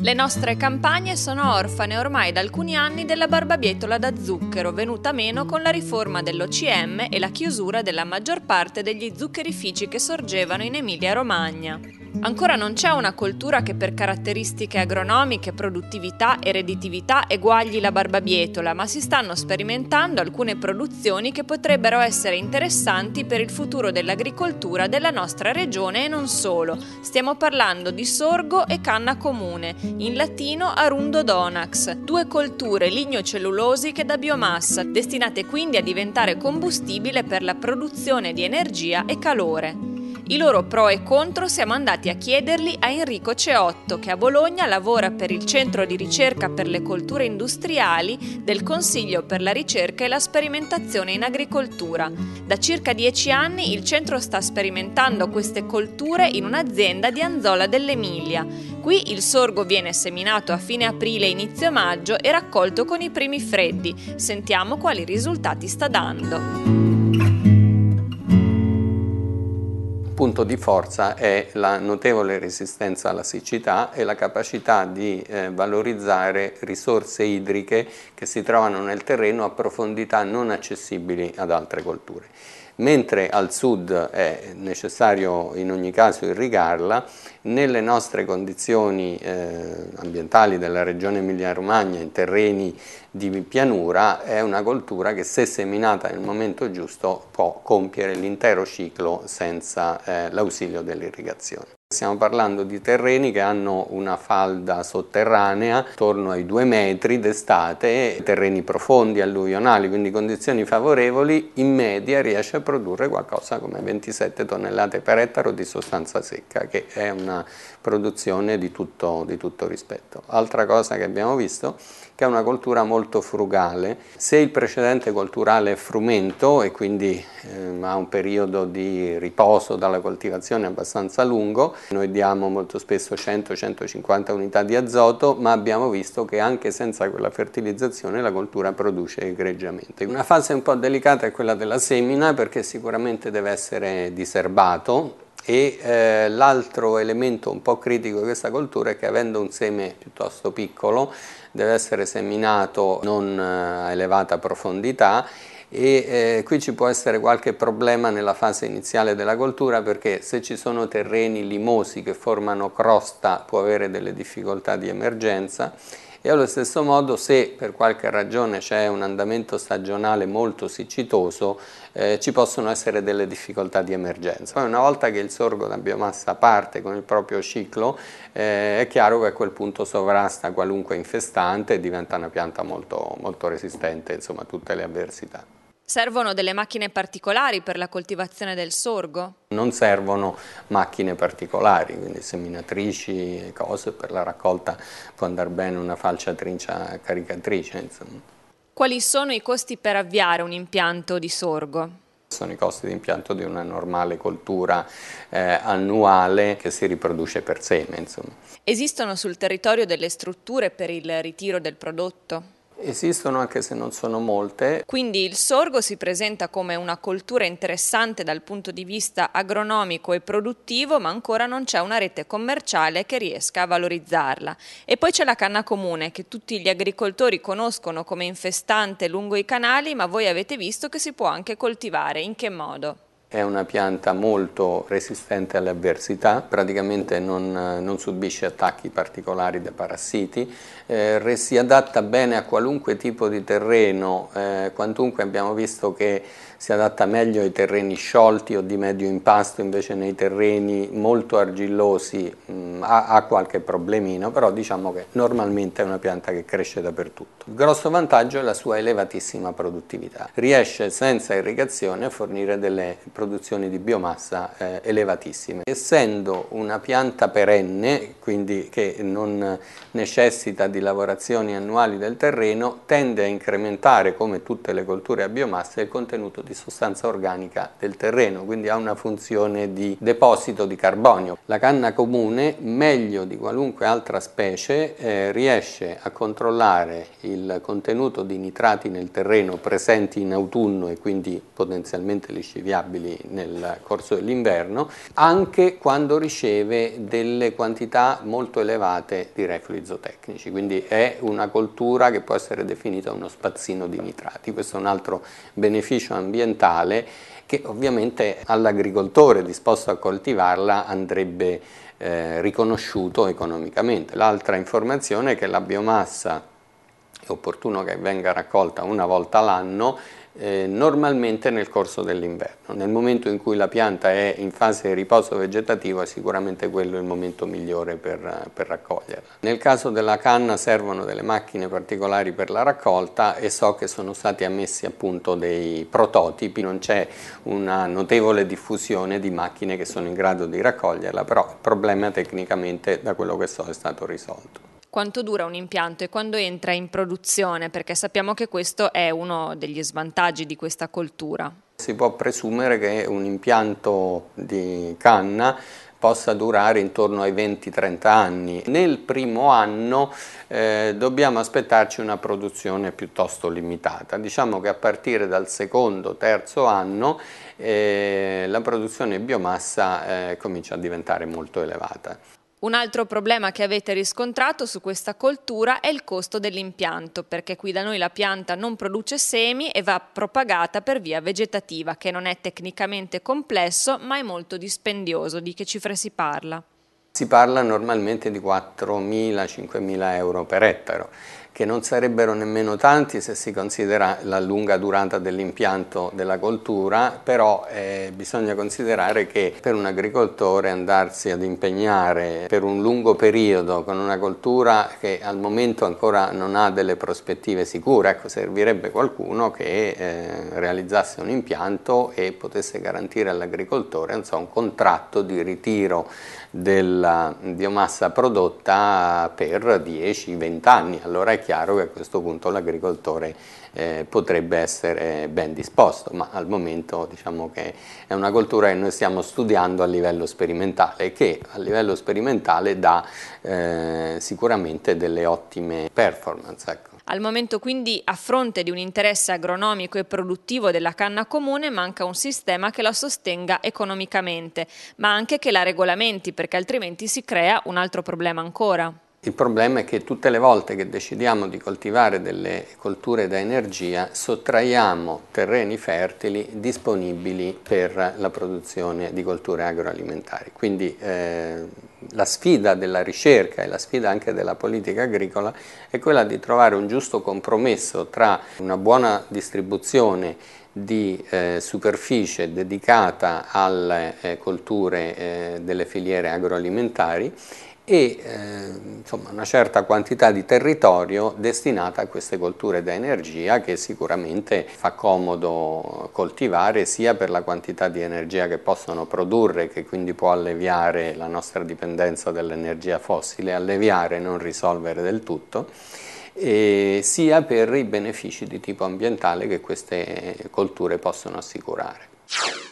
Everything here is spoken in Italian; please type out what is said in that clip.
Le nostre campagne sono orfane ormai da alcuni anni della barbabietola da zucchero venuta meno con la riforma dell'OCM e la chiusura della maggior parte degli zuccherifici che sorgevano in Emilia-Romagna. Ancora non c'è una coltura che per caratteristiche agronomiche, produttività e redditività eguagli la barbabietola, ma si stanno sperimentando alcune produzioni che potrebbero essere interessanti per il futuro dell'agricoltura della nostra regione e non solo. Stiamo parlando di sorgo e canna comune, in latino arundo donax, due colture lignocellulosiche da biomassa, destinate quindi a diventare combustibile per la produzione di energia e calore. I loro pro e contro siamo andati a chiederli a Enrico Ceotto, che a Bologna lavora per il Centro di ricerca per le colture industriali del Consiglio per la ricerca e la sperimentazione in agricoltura. Da circa dieci anni il centro sta sperimentando queste colture in un'azienda di Anzola dell'Emilia. Qui il sorgo viene seminato a fine aprile-inizio maggio e raccolto con i primi freddi. Sentiamo quali risultati sta dando. punto di forza è la notevole resistenza alla siccità e la capacità di eh, valorizzare risorse idriche che si trovano nel terreno a profondità non accessibili ad altre colture mentre al sud è necessario in ogni caso irrigarla, nelle nostre condizioni eh, ambientali della regione Emilia-Romagna, in terreni di pianura, è una coltura che se seminata nel momento giusto può compiere l'intero ciclo senza eh, l'ausilio dell'irrigazione. Stiamo parlando di terreni che hanno una falda sotterranea attorno ai due metri d'estate, terreni profondi, alluvionali, quindi condizioni favorevoli, in media riesce a produrre qualcosa come 27 tonnellate per ettaro di sostanza secca, che è una produzione di tutto, di tutto rispetto. Altra cosa che abbiamo visto che è una coltura molto frugale. Se il precedente colturale è frumento e quindi eh, ha un periodo di riposo dalla coltivazione abbastanza lungo, noi diamo molto spesso 100-150 unità di azoto, ma abbiamo visto che anche senza quella fertilizzazione la coltura produce egregiamente. Una fase un po' delicata è quella della semina perché sicuramente deve essere diserbato, e eh, l'altro elemento un po' critico di questa coltura è che avendo un seme piuttosto piccolo deve essere seminato non eh, a elevata profondità e eh, qui ci può essere qualche problema nella fase iniziale della coltura perché se ci sono terreni limosi che formano crosta può avere delle difficoltà di emergenza e allo stesso modo se per qualche ragione c'è un andamento stagionale molto siccitoso eh, ci possono essere delle difficoltà di emergenza. Poi una volta che il sorgo da biomassa parte con il proprio ciclo eh, è chiaro che a quel punto sovrasta qualunque infestante e diventa una pianta molto, molto resistente insomma, a tutte le avversità. Servono delle macchine particolari per la coltivazione del sorgo? Non servono macchine particolari, quindi seminatrici e cose, per la raccolta può andare bene una falciatrice caricatrice. Insomma. Quali sono i costi per avviare un impianto di sorgo? Sono i costi di impianto di una normale coltura eh, annuale che si riproduce per seme. Insomma. Esistono sul territorio delle strutture per il ritiro del prodotto? Esistono anche se non sono molte. Quindi il sorgo si presenta come una coltura interessante dal punto di vista agronomico e produttivo, ma ancora non c'è una rete commerciale che riesca a valorizzarla. E poi c'è la canna comune che tutti gli agricoltori conoscono come infestante lungo i canali, ma voi avete visto che si può anche coltivare. In che modo? È una pianta molto resistente alle avversità, praticamente non, non subisce attacchi particolari da parassiti, eh, si adatta bene a qualunque tipo di terreno, eh, quantunque abbiamo visto che si adatta meglio ai terreni sciolti o di medio impasto, invece nei terreni molto argillosi mh, mm, ha, ha, qualche problemino, però diciamo che normalmente è una pianta che cresce dappertutto. Il grosso vantaggio è la sua elevatissima produttività, riesce senza irrigazione a fornire delle produzioni di biomassa eh, elevatissime. Essendo una pianta perenne, quindi che non necessita di lavorazioni annuali del terreno, tende a incrementare, come tutte le colture a biomassa, il contenuto di di sostanza organica del terreno, quindi ha una funzione di deposito di carbonio. La canna comune, meglio di qualunque altra specie, eh, riesce a controllare il contenuto di nitrati nel terreno presenti in autunno e quindi potenzialmente lisciviabili nel corso dell'inverno, anche quando riceve delle quantità molto elevate di reflui zootecnici, quindi è una coltura che può essere definita uno spazzino di nitrati. Questo è un altro beneficio ambientale ambientale che ovviamente all'agricoltore disposto a coltivarla andrebbe eh, riconosciuto economicamente. L'altra informazione è che la biomassa è opportuno che venga raccolta una volta l'anno eh, normalmente nel corso dell'inverno. Nel momento in cui la pianta è in fase di riposo vegetativo è sicuramente quello il momento migliore per, eh, per raccoglierla. Nel caso della canna servono delle macchine particolari per la raccolta e so che sono stati ammessi appunto dei prototipi, non c'è una notevole diffusione di macchine che sono in grado di raccoglierla, però il problema tecnicamente da quello che so è stato risolto quanto dura un impianto e quando entra in produzione, perché sappiamo che questo è uno degli svantaggi di questa coltura. Si può presumere che un impianto di canna possa durare intorno ai 20-30 anni. Nel primo anno eh, dobbiamo aspettarci una produzione piuttosto limitata, diciamo che a partire dal secondo, terzo anno eh, la produzione biomassa eh, comincia a diventare molto elevata. Un altro problema che avete riscontrato su questa coltura è il costo dell'impianto, perché qui da noi la pianta non produce semi e va propagata per via vegetativa, che non è tecnicamente complesso ma è molto dispendioso. Di che cifre si parla? Si parla normalmente di 4.000-5.000 euro per ettaro che non sarebbero nemmeno tanti se si considera la lunga durata dell'impianto della coltura, però eh, bisogna considerare che per un agricoltore andarsi ad impegnare per un lungo periodo con una coltura che al momento ancora non ha delle prospettive sicure, ecco, servirebbe qualcuno che eh, realizzasse un impianto e potesse garantire all'agricoltore so, un contratto di ritiro della biomassa prodotta per 10-20 anni. Allora è chiaro che a questo punto l'agricoltore eh, potrebbe essere eh, ben disposto, ma al momento diciamo che è una coltura che noi stiamo studiando a livello sperimentale, che a livello sperimentale dà eh, sicuramente delle ottime performance. Ecco. Al momento quindi a fronte di un interesse agronomico e produttivo della canna comune manca un sistema che la sostenga economicamente, ma anche che la regolamenti perché altrimenti si crea un altro problema ancora. Il problema è che tutte le volte che decidiamo di coltivare delle colture da energia sottraiamo terreni fertili disponibili per la produzione di colture agroalimentari. Quindi eh, la sfida della ricerca e la sfida anche della politica agricola è quella di trovare un giusto compromesso tra una buona distribuzione di eh, superficie dedicata alle eh, colture eh, delle filiere agroalimentari e eh, insomma, una certa quantità di territorio destinata a queste colture da energia che sicuramente fa comodo coltivare sia per la quantità di energia che possono produrre che quindi può alleviare la nostra dipendenza dall'energia fossile, alleviare e non risolvere del tutto sia per i benefici di tipo ambientale che queste colture possono assicurare.